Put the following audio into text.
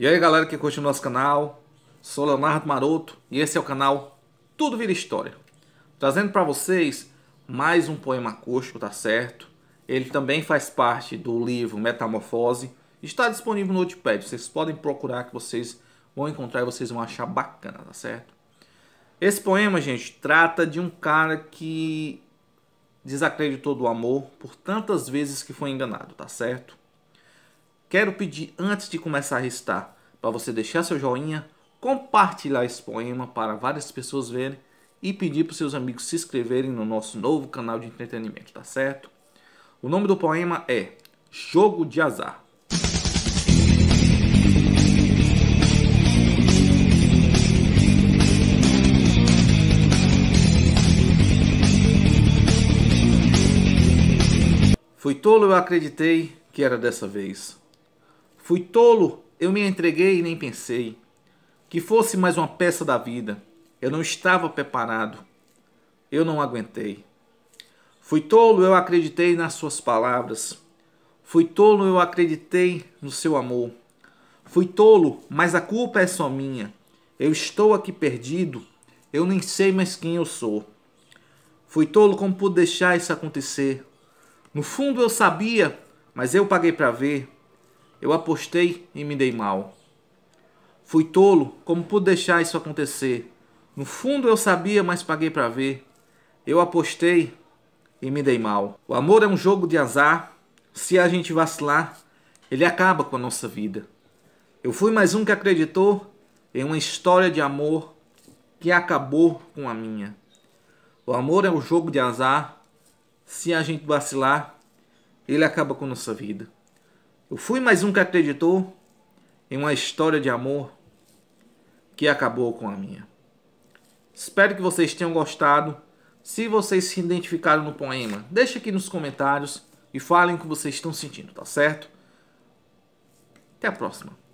E aí galera que curte o nosso canal, sou Leonardo Maroto e esse é o canal Tudo Vira História. Trazendo para vocês mais um poema acústico, tá certo? Ele também faz parte do livro Metamorfose, está disponível no Notepad, vocês podem procurar que vocês vão encontrar e vocês vão achar bacana, tá certo? Esse poema, gente, trata de um cara que desacreditou do amor por tantas vezes que foi enganado, tá certo? Quero pedir antes de começar a recitar para você deixar seu joinha, compartilhar esse poema para várias pessoas verem e pedir para seus amigos se inscreverem no nosso novo canal de entretenimento, tá certo? O nome do poema é Jogo de Azar. Fui tolo, eu acreditei que era dessa vez. Fui tolo, eu me entreguei e nem pensei. Que fosse mais uma peça da vida. Eu não estava preparado. Eu não aguentei. Fui tolo, eu acreditei nas suas palavras. Fui tolo, eu acreditei no seu amor. Fui tolo, mas a culpa é só minha. Eu estou aqui perdido. Eu nem sei mais quem eu sou. Fui tolo como pude deixar isso acontecer. No fundo eu sabia, mas eu paguei para ver. Eu apostei e me dei mal. Fui tolo, como pude deixar isso acontecer? No fundo eu sabia, mas paguei para ver. Eu apostei e me dei mal. O amor é um jogo de azar. Se a gente vacilar, ele acaba com a nossa vida. Eu fui mais um que acreditou em uma história de amor que acabou com a minha. O amor é um jogo de azar. Se a gente vacilar, ele acaba com a nossa vida. Eu fui mais um que acreditou em uma história de amor que acabou com a minha. Espero que vocês tenham gostado. Se vocês se identificaram no poema, deixe aqui nos comentários e falem o que vocês estão sentindo, tá certo? Até a próxima.